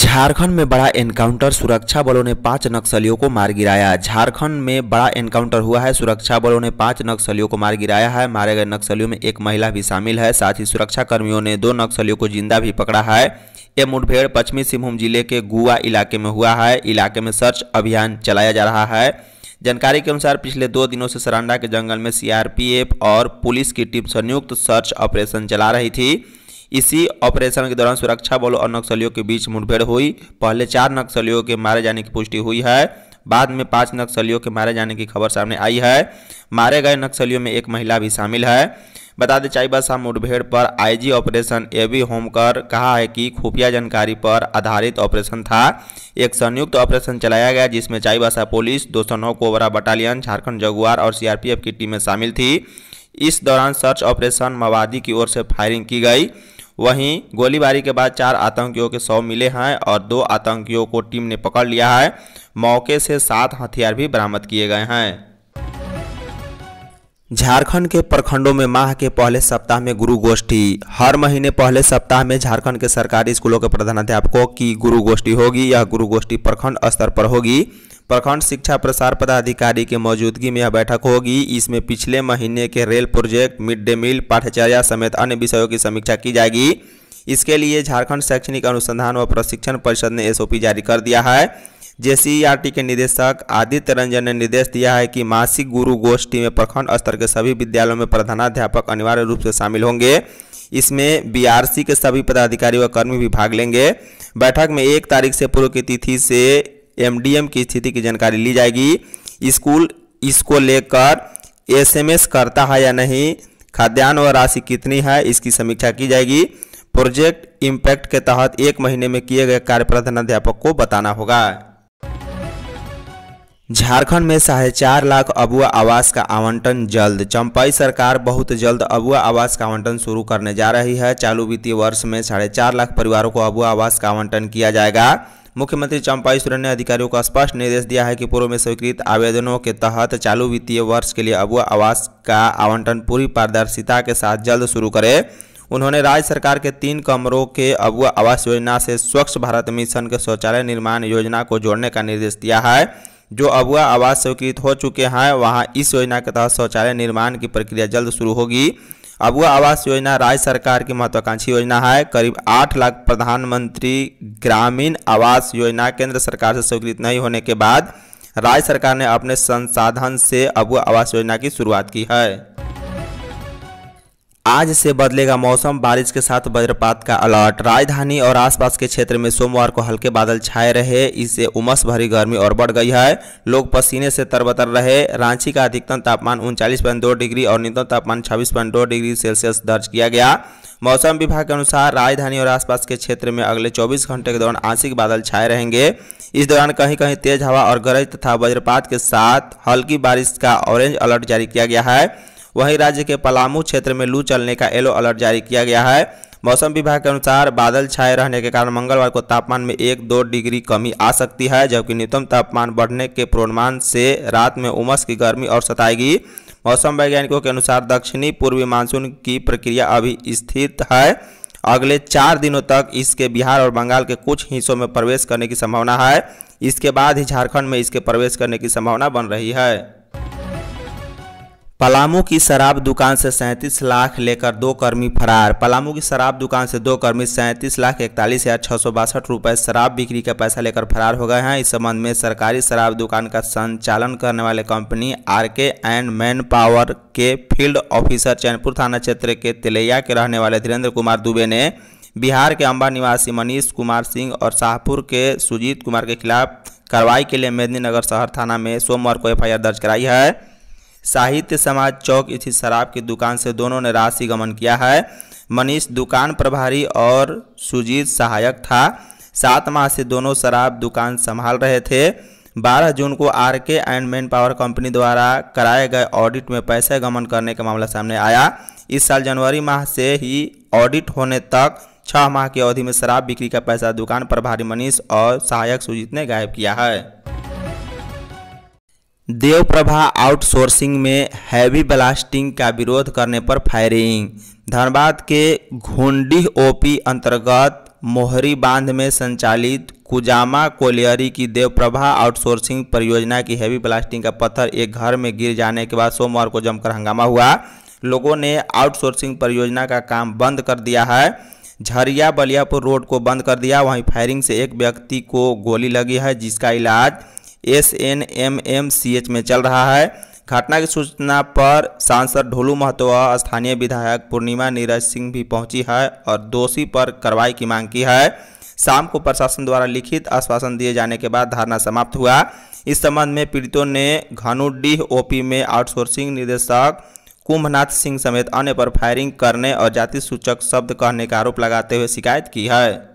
झारखंड में बड़ा एनकाउंटर सुरक्षा बलों ने पांच नक्सलियों को मार गिराया झारखंड में बड़ा एनकाउंटर हुआ है सुरक्षा बलों ने पांच नक्सलियों को मार गिराया है मारे गए नक्सलियों में एक महिला भी शामिल है साथ ही सुरक्षा कर्मियों ने दो नक्सलियों को जिंदा भी पकड़ा है यह मुठभेड़ पश्चिमी सिंहभूम जिले के गुआ इलाके में हुआ है इलाके में सर्च अभियान चलाया जा रहा है जानकारी के अनुसार पिछले दो दिनों से सरांडा के जंगल में सीआरपीएफ और पुलिस की टीम संयुक्त सर्च ऑपरेशन चला रही थी इसी ऑपरेशन के दौरान सुरक्षा बलों और नक्सलियों के बीच मुठभेड़ हुई पहले चार नक्सलियों के मारे जाने की पुष्टि हुई है बाद में पांच नक्सलियों के मारे जाने की खबर सामने आई है मारे गए नक्सलियों में एक महिला भी शामिल है बता दें चाईबासा मुठभेड़ पर IG operation A B Homkar कहा है कि खुफिया जानकारी पर आधारित ऑपरेशन था एक संयुक्त ऑपरेशन चलाया गया जिसमें चाईबासा पुलिस दो सौ नौ कोबरा बटालियन झारखंड जगुआर और सीआरपीएफ की टीमें शामिल थी इस दौरान सर्च ऑपरेशन माओवादी की ओर से फायरिंग की गई वहीं गोलीबारी के बाद चार आतंकियों के शव मिले हैं और दो आतंकियों को टीम ने पकड़ लिया है मौके से सात हथियार भी बरामद किए गए हैं झारखंड के प्रखंडों में माह के पहले सप्ताह में गुरु गोष्ठी हर महीने पहले सप्ताह में झारखंड के सरकारी स्कूलों के प्रधानाध्यापकों की गुरु गोष्ठी होगी यह गुरु गोष्ठी प्रखंड स्तर पर होगी प्रखंड शिक्षा प्रसार पदाधिकारी के मौजूदगी में यह बैठक होगी इसमें पिछले महीने के rail project mid day meal पाठचर्या समेत अन्य विषयों की समीक्षा की जाएगी इसके लिए झारखंड शैक्षणिक अनुसंधान व प्रशिक्षण परिषद ने एसओपी जारी कर दिया है जे के निदेशक आदित्य रंजन ने निर्देश दिया है कि मासिक गुरु गोष्ठी में प्रखंड स्तर के सभी विद्यालयों में प्रधानाध्यापक अनिवार्य रूप से शामिल होंगे इसमें बीआरसी के सभी पदाधिकारी व कर्मी भी भाग लेंगे बैठक में एक तारीख से पूर्व की तिथि से एमडीएम की स्थिति की जानकारी ली जाएगी स्कूल इसको लेकर एसएमएस करता है या नहीं खाद्यान्न और राशि कितनी है इसकी समीक्षा की जाएगी प्रोजेक्ट इम्पैक्ट के तहत एक महीने में किए गए कार्य प्रधान अध्यापक को बताना होगा झारखंड में साढ़े चार लाख अबुआ आवास का आवंटन जल्द चंपाई सरकार बहुत जल्द अबुआ आवास का आवंटन शुरू करने जा रही है चालू वित्तीय वर्ष में साढ़े चार लाख परिवारों को अबुआ आवास का आवंटन किया जाएगा मुख्यमंत्री चंपाई सोरेन ने अधिकारियों को स्पष्ट निर्देश दिया है कि पूर्व में स्वीकृत आवेदनों के तहत चालू वित्तीय वर्ष के लिए अबुआ आवास का आवंटन पूरी पारदर्शिता के साथ जल्द शुरू करें उन्होंने राज्य सरकार के तीन कमरों के अबुआ आवास योजना से स्वच्छ भारत मिशन के शौचालय निर्माण योजना को जोड़ने का निर्देश दिया है जो अबुआ आवास स्वीकृत हो चुके हैं वहाँ इस योजना के तहत शौचालय निर्माण की प्रक्रिया जल्द शुरू होगी अबुआ आवास योजना राज्य सरकार की महत्वाकांक्षी योजना है करीब आठ लाख प्रधानमंत्री ग्रामीण आवास योजना केंद्र सरकार से स्वीकृत नहीं होने के बाद राज्य सरकार ने अपने संसाधन से अबुआ आवास योजना की शुरुआत की है आज से बदलेगा मौसम बारिश के साथ वज्रपात का अलर्ट राजधानी और आसपास के क्षेत्र में सोमवार को हल्के बादल छाए रहे इससे उमस भरी गर्मी और बढ़ गई है लोग पसीने से तरबतर रहे रांची का अधिकतम तापमान उनचालीस डिग्री और न्यूनतम तापमान छब्बीस डिग्री सेल्सियस दर्ज किया गया मौसम विभाग के अनुसार राजधानी और आसपास के क्षेत्र में अगले 24 घंटे के दौरान आंशिक बादल छाए रहेंगे इस दौरान कहीं कहीं तेज हवा और गरज तथा वज्रपात के साथ हल्की बारिश का ऑरेंज अलर्ट जारी किया गया है वहीं राज्य के पलामू क्षेत्र में लू चलने का येलो अलर्ट जारी किया गया है मौसम विभाग के अनुसार बादल छाए रहने के कारण मंगलवार को तापमान में एक दो डिग्री कमी आ सकती है जबकि न्यूनतम तापमान बढ़ने के पूर्वानुमान से रात में उमस की गर्मी और सताएगी मौसम वैज्ञानिकों के अनुसार दक्षिणी पूर्वी मानसून की प्रक्रिया अभी स्थित है अगले चार दिनों तक इसके बिहार और बंगाल के कुछ हिस्सों में प्रवेश करने की संभावना है इसके बाद ही झारखंड में इसके प्रवेश करने की संभावना बन रही है पलामू की शराब दुकान से सैंतीस लाख लेकर दो कर्मी फरार पलामू की शराब दुकान से दो कर्मी सैंतीस लाख इकतालीस हज़ार छः सौ बासठ रुपये शराब बिक्री का पैसा लेकर फरार हो गए हैं इस संबंध में सरकारी शराब दुकान का संचालन करने वाले company RK and man power के फील्ड ऑफिसर चैनपुर थाना क्षेत्र के तिलैया के रहने वाले धीरेन्द्र कुमार दुबे ने बिहार के अम्बा निवासी मनीष कुमार सिंह और शाहपुर के सुजीत कुमार के खिलाफ कार्रवाई के लिए मेदिनीनगर शहर थाना में सोमवार को एफ दर्ज कराई है साहित्य समाज चौक स्थित शराब की दुकान से दोनों ने राशि गमन किया है मनीष दुकान प्रभारी और सुजीत सहायक था सात माह से दोनों शराब दुकान संभाल रहे थे 12 जून को आर के एंड मैन पावर कंपनी द्वारा कराए गए ऑडिट में पैसे गमन करने का मामला सामने आया इस साल जनवरी माह से ही ऑडिट होने तक छः माह की अवधि में शराब बिक्री का पैसा दुकान प्रभारी मनीष और सहायक सुजीत ने गायब किया है देवप्रभा आउटसोर्सिंग में हैवी ब्लास्टिंग का विरोध करने पर फायरिंग धनबाद के घुंडी ओपी अंतर्गत मोहरी बांध में संचालित कुजामा कोलियरी की देवप्रभा आउटसोर्सिंग परियोजना की हैवी ब्लास्टिंग का पत्थर एक घर में गिर जाने के बाद सोमवार को जमकर हंगामा हुआ लोगों ने आउटसोर्सिंग परियोजना का काम बंद कर दिया है झरिया बलियापुर रोड को बंद कर दिया वहीं फायरिंग से एक व्यक्ति को गोली लगी है जिसका इलाज S N M M C H में चल रहा है घटना की सूचना पर सांसद ढोलू महतो स्थानीय विधायक पूर्णिमा नीरज सिंह भी पहुंची है और दोषी पर कार्रवाई की मांग की है शाम को प्रशासन द्वारा लिखित आश्वासन दिए जाने के बाद धरना समाप्त हुआ इस संबंध में पीड़ितों ने घनुडीह ओपी में आउटसोर्सिंग निदेशक कुंभनाथ सिंह समेत अन्य पर फायरिंग करने और जाति सूचक शब्द कहने का आरोप लगाते हुए शिकायत की है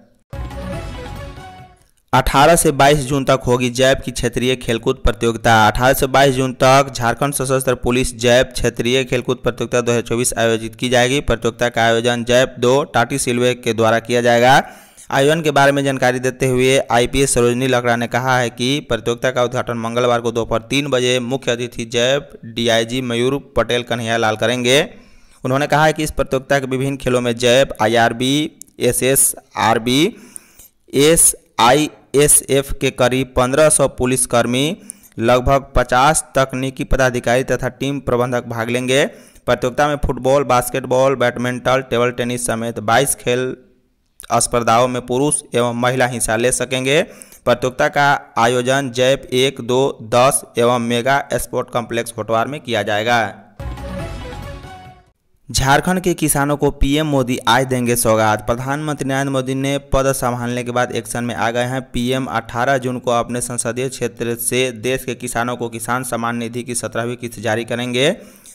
18 से 22 जून तक होगी जैप की क्षेत्रीय खेलकूद प्रतियोगिता 18 से 22 जून तक झारखंड सशस्त्र पुलिस जैप क्षेत्रीय खेलकूद प्रतियोगिता 2024 आयोजित की जाएगी प्रतियोगिता का आयोजन जैप दो टाटी सिल्वे के द्वारा किया जाएगा आयोजन के बारे में जानकारी देते हुए आईपीएस सरोजनी लकड़ा ने कहा है कि प्रतियोगिता का उद्घाटन मंगलवार को दोपहर तीन बजे मुख्य अतिथि जैप डी मयूर पटेल लाल करेंगे उन्होंने कहा है कि इस प्रतियोगिता के विभिन्न खेलों में JAP S R B S ISF के करीब 1500 पुलिसकर्मी लगभग 50 तकनीकी पदाधिकारी तथा टीम प्रबंधक भाग लेंगे प्रतियोगिता में football basketball badminton table tennis समेत 22 खेल स्पर्धाओं में पुरुष एवं महिला हिस्सा ले सकेंगे प्रतियोगिता का आयोजन जैप एक दो दस एवं मेगा स्पोर्ट कॉम्प्लेक्स होटवार में किया जाएगा झारखंड के किसानों को पीएम मोदी आज देंगे सौगात प्रधानमंत्री नरेंद्र मोदी ने पद संभालने के बाद एक्शन में आ गए हैं पीएम 18 जून को अपने संसदीय क्षेत्र से देश के किसानों को किसान सम्मान निधि की सत्रहवीं किस्त जारी करेंगे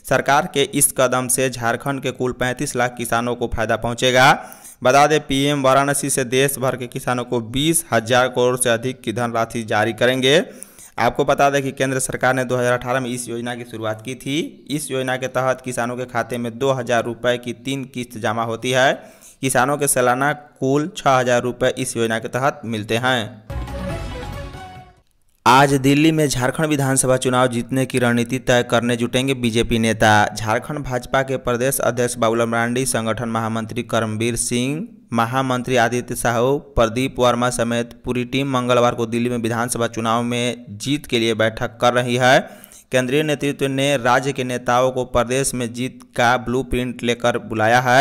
सरकार के इस कदम से झारखंड के कुल 35 लाख किसानों को फायदा पहुंचेगा बता दें पीएम वाराणसी से देश भर के किसानों को बीस हजार करोड़ से अधिक की धनराशि जारी करेंगे आपको बता दें कि केंद्र सरकार ने 2018 में इस योजना की शुरुआत की थी इस योजना के तहत किसानों के खाते में दो हज़ार रुपये की तीन किस्त जमा होती है किसानों के सालाना कुल छः हज़ार रुपये इस योजना के तहत मिलते हैं आज दिल्ली में झारखंड विधानसभा चुनाव जीतने की रणनीति तय करने जुटेंगे बीजेपी नेता झारखंड भाजपा के प्रदेश अध्यक्ष बाबूलाल मरांडी संगठन महामंत्री करमवीर सिंह महामंत्री आदित्य साहू प्रदीप वर्मा समेत पूरी टीम मंगलवार को दिल्ली में विधानसभा चुनाव में जीत के लिए बैठक कर रही है केंद्रीय नेतृत्व ने राज्य के नेताओं को प्रदेश में जीत का ब्लूप्रिंट लेकर बुलाया है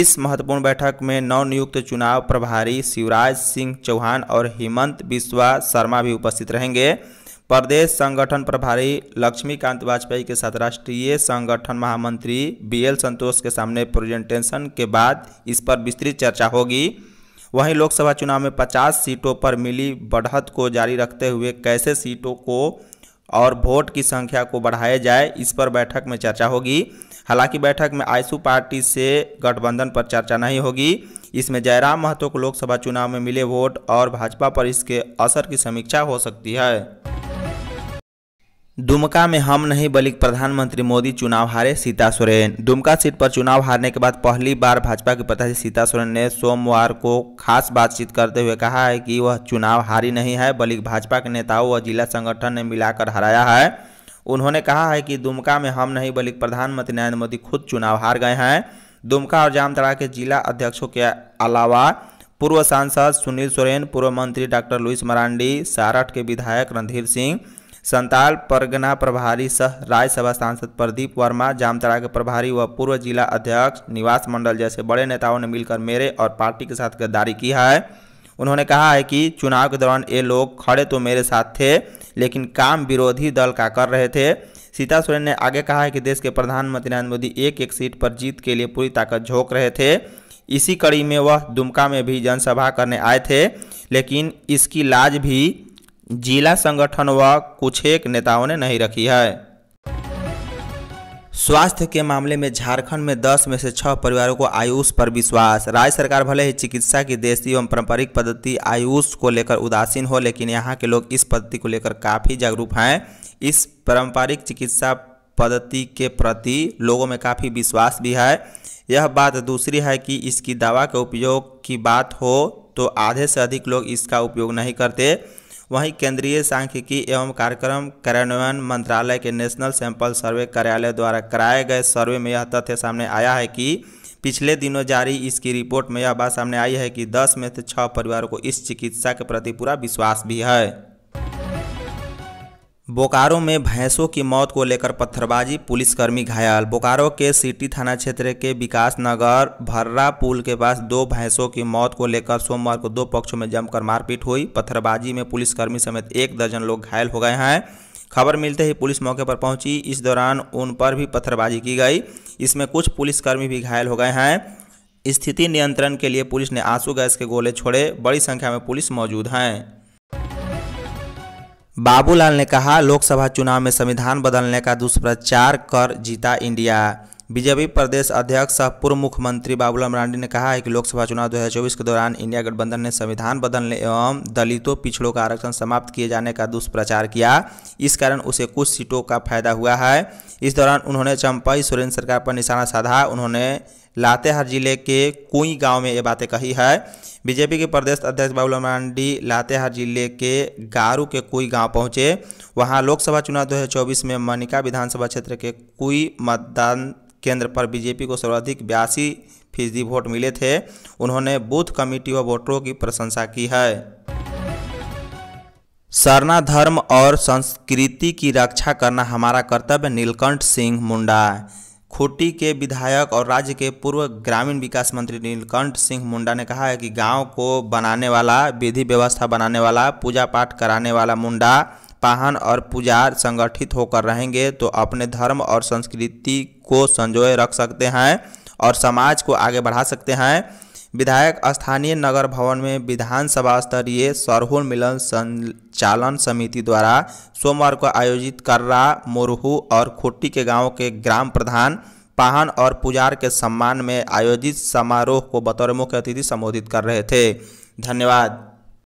इस महत्वपूर्ण बैठक में नवनियुक्त चुनाव प्रभारी शिवराज सिंह चौहान और हेमंत बिस्वा शर्मा भी उपस्थित रहेंगे प्रदेश संगठन प्रभारी लक्ष्मीकांत वाजपेयी के साथ राष्ट्रीय संगठन महामंत्री बीएल संतोष के सामने प्रेजेंटेशन के बाद इस पर विस्तृत चर्चा होगी वहीं लोकसभा चुनाव में 50 सीटों पर मिली बढ़त को जारी रखते हुए कैसे सीटों को और वोट की संख्या को बढ़ाया जाए इस पर बैठक में चर्चा होगी हालांकि बैठक में आईसू पार्टी से गठबंधन पर चर्चा नहीं होगी इसमें जयराम महतो को लोकसभा चुनाव में मिले वोट और भाजपा पर इसके असर की समीक्षा हो सकती है दुमका में हम नहीं बल्कि प्रधानमंत्री मोदी चुनाव हारे सीता सोरेन दुमका सीट पर चुनाव हारने के बाद पहली बार भाजपा के प्रत्याशी सीता सोरेन ने सोमवार को खास बातचीत करते हुए कहा है कि वह चुनाव हारी नहीं है बल्कि भाजपा के नेताओं व जिला संगठन ने मिलाकर हराया है उन्होंने कहा है कि दुमका में हम नहीं बल्कि प्रधानमंत्री नरेंद्र मोदी खुद चुनाव हार गए हैं दुमका और जामतड़ा के जिला अध्यक्षों के अलावा पूर्व सांसद सुनील सोरेन पूर्व मंत्री डॉक्टर लुइस मरांडी सारठ के विधायक रणधीर सिंह संताल परगना प्रभारी सह राज्यसभा सांसद प्रदीप वर्मा जामतरा के प्रभारी व पूर्व जिला अध्यक्ष निवास मंडल जैसे बड़े नेताओं ने मिलकर मेरे और पार्टी के साथ गद्दारी की है उन्होंने कहा है कि चुनाव के दौरान ये लोग खड़े तो मेरे साथ थे लेकिन काम विरोधी दल का कर रहे थे सीता सोरेन ने आगे कहा है कि देश के प्रधानमंत्री नरेंद्र मोदी एक एक सीट पर जीत के लिए पूरी ताकत झोंक रहे थे इसी कड़ी में वह दुमका में भी जनसभा करने आए थे लेकिन इसकी लाज भी जिला संगठन व कुछ एक नेताओं ने नहीं रखी है स्वास्थ्य के मामले में झारखंड में 10 में से 6 परिवारों को आयुष पर विश्वास राज्य सरकार भले ही चिकित्सा की देसी एवं पारंपरिक पद्धति आयुष को लेकर उदासीन हो लेकिन यहाँ के लोग इस पद्धति को लेकर काफ़ी जागरूक हैं इस पारंपरिक चिकित्सा पद्धति के प्रति लोगों में काफ़ी विश्वास भी है यह बात दूसरी है कि इसकी दवा के उपयोग की बात हो तो आधे से अधिक लोग इसका उपयोग नहीं करते वहीं केंद्रीय सांख्यिकी एवं कार्यक्रम कार्यान्वयन मंत्रालय के नेशनल सैंपल सर्वे कार्यालय द्वारा कराए गए सर्वे में यह तथ्य सामने आया है कि पिछले दिनों जारी इसकी रिपोर्ट में यह बात सामने आई है कि 10 में से 6 परिवारों को इस चिकित्सा के प्रति पूरा विश्वास भी है बोकारो में भैंसों की मौत को लेकर पत्थरबाजी पुलिसकर्मी घायल बोकारो के सिटी थाना क्षेत्र के विकास नगर भर्रा पुल के पास दो भैंसों की मौत को लेकर सोमवार को दो पक्षों में जमकर मारपीट हुई पत्थरबाजी में पुलिसकर्मी समेत एक दर्जन लोग घायल हो गए हैं खबर मिलते ही पुलिस मौके पर पहुंची इस दौरान उन पर भी पत्थरबाजी की गई इसमें कुछ पुलिसकर्मी भी घायल हो गए हैं स्थिति नियंत्रण के लिए पुलिस ने आंसू गैस के गोले छोड़े बड़ी संख्या में पुलिस मौजूद हैं बाबूलाल ने कहा लोकसभा चुनाव में संविधान बदलने का दुष्प्रचार कर जीता इंडिया बीजेपी प्रदेश अध्यक्ष सह पूर्व मुख्यमंत्री बाबूलाल मरांडी ने कहा है कि लोकसभा चुनाव 2024 के दौरान इंडिया गठबंधन ने संविधान बदलने एवं दलितों पिछड़ों का आरक्षण समाप्त किए जाने का दुष्प्रचार किया इस कारण उसे कुछ सीटों का फायदा हुआ है इस दौरान उन्होंने चंपई सोरेन सरकार पर निशाना साधा उन्होंने लातेहार जिले के कुई गांव में ये बातें कही है बीजेपी के प्रदेश अध्यक्ष बाबूलाल मांडी लातेहार जिले के गारू के कुई गांव पहुंचे वहां लोकसभा चुनाव 2024 में मनिका विधानसभा क्षेत्र के कुई मतदान केंद्र पर बीजेपी को सर्वाधिक बयासी फीसदी वोट मिले थे उन्होंने बूथ कमेटी व वोटरों की प्रशंसा की है सरना धर्म और संस्कृति की रक्षा करना हमारा कर्तव्य नीलकंठ सिंह मुंडा खूंटी के विधायक और राज्य के पूर्व ग्रामीण विकास मंत्री नीलकंठ सिंह मुंडा ने कहा है कि गांव को बनाने वाला विधि व्यवस्था बनाने वाला पूजा पाठ कराने वाला मुंडा पाहन और पुजार संगठित होकर रहेंगे तो अपने धर्म और संस्कृति को संजोए रख सकते हैं और समाज को आगे बढ़ा सकते हैं विधायक स्थानीय नगर भवन में विधानसभा स्तरीय सरहुल मिलन संचालन समिति द्वारा सोमवार को आयोजित कर्रा मोरहू और खुट्टी के गांव के ग्राम प्रधान पाहन और पुजार के सम्मान में आयोजित समारोह को बतौर मुख्य अतिथि संबोधित कर रहे थे धन्यवाद